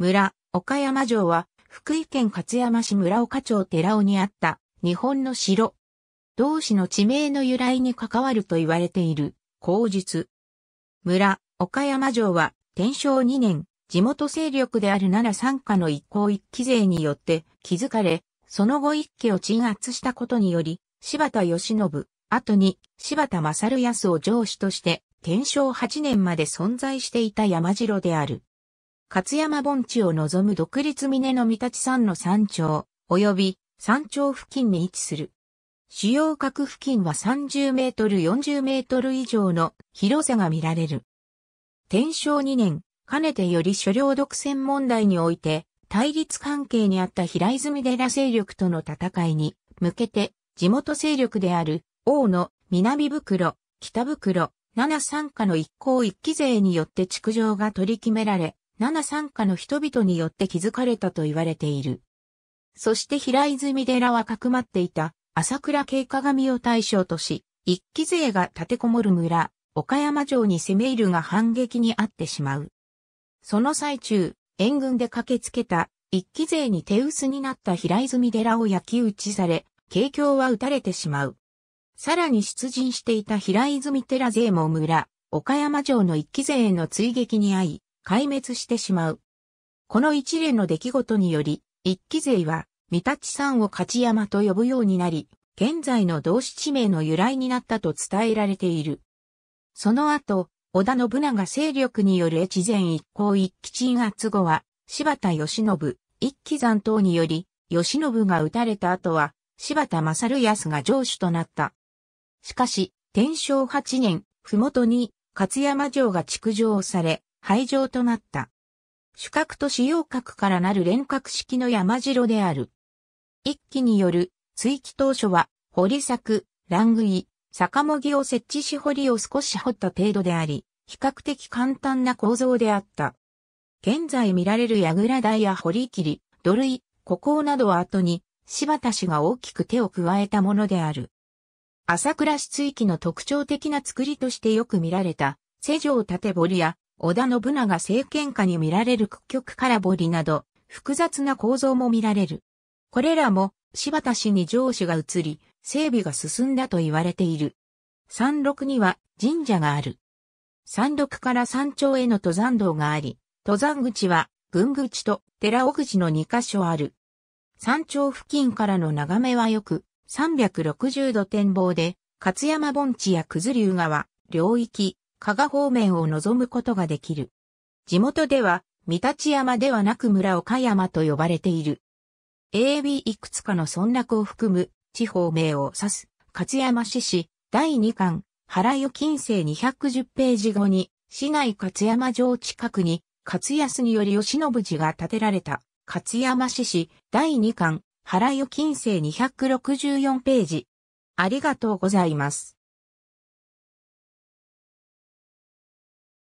村、岡山城は、福井県勝山市村岡町寺尾にあった日本の城。同市の地名の由来に関わると言われている、口述。村、岡山城は、天正2年、地元勢力である奈良参加の一向一揆勢によって築かれ、その後一家を鎮圧したことにより、柴田義信、後に柴田正康を上司として、天正8年まで存在していた山城である。勝山盆地を望む独立峰の三立山の山頂、及び山頂付近に位置する。主要角付近は30メートル40メートル以上の広さが見られる。天正2年、かねてより所領独占問題において、対立関係にあった平泉寺勢力との戦いに向けて、地元勢力である、王の南袋、北袋、七三家の一向一揆勢によって築城が取り決められ、七三家の人々によって築かれたと言われている。そして平泉寺はかくまっていた朝倉慶鏡を対象とし、一期勢が立てこもる村、岡山城に攻め入るが反撃にあってしまう。その最中、援軍で駆けつけた一期勢に手薄になった平泉寺を焼き打ちされ、景況は打たれてしまう。さらに出陣していた平泉寺勢も村、岡山城の一期勢への追撃に遭い、壊滅してしまう。この一連の出来事により、一期勢は、三立山を勝山と呼ぶようになり、現在の同志地名の由来になったと伝えられている。その後、織田信長勢力による越前一向一期鎮圧後は、柴田義信、一期山等により、義信が撃たれた後は、柴田正康が城主となった。しかし、天正八年、麓に、勝山城が築城され、廃城となった。主角と主要角からなる連角式の山城である。一期による追記当初は、堀作、乱グイ、坂もぎを設置し堀を少し掘った程度であり、比較的簡単な構造であった。現在見られる櫓台や堀切、土塁、古港などは後に、柴田氏が大きく手を加えたものである。朝倉市追記の特徴的な作りとしてよく見られた、世城縦堀や織田信長政権下に見られる屈曲空堀など、複雑な構造も見られる。これらも柴田氏に上司が移り、整備が進んだと言われている。山麓には神社がある。山麓から山頂への登山道があり、登山口は軍口と寺尾口の2カ所ある。山頂付近からの眺めはよく、360度展望で、勝山盆地や九頭竜川、領域、加賀方面を望むことができる。地元では、三立山ではなく村岡山と呼ばれている。AB いくつかの村落を含む地方名を指す、勝山市市第2巻、原与近世210ページ後に、市内勝山城近くに、勝安により吉信寺が建てられた、勝山市市第2巻、原与近世264ページ。ありがとうございます。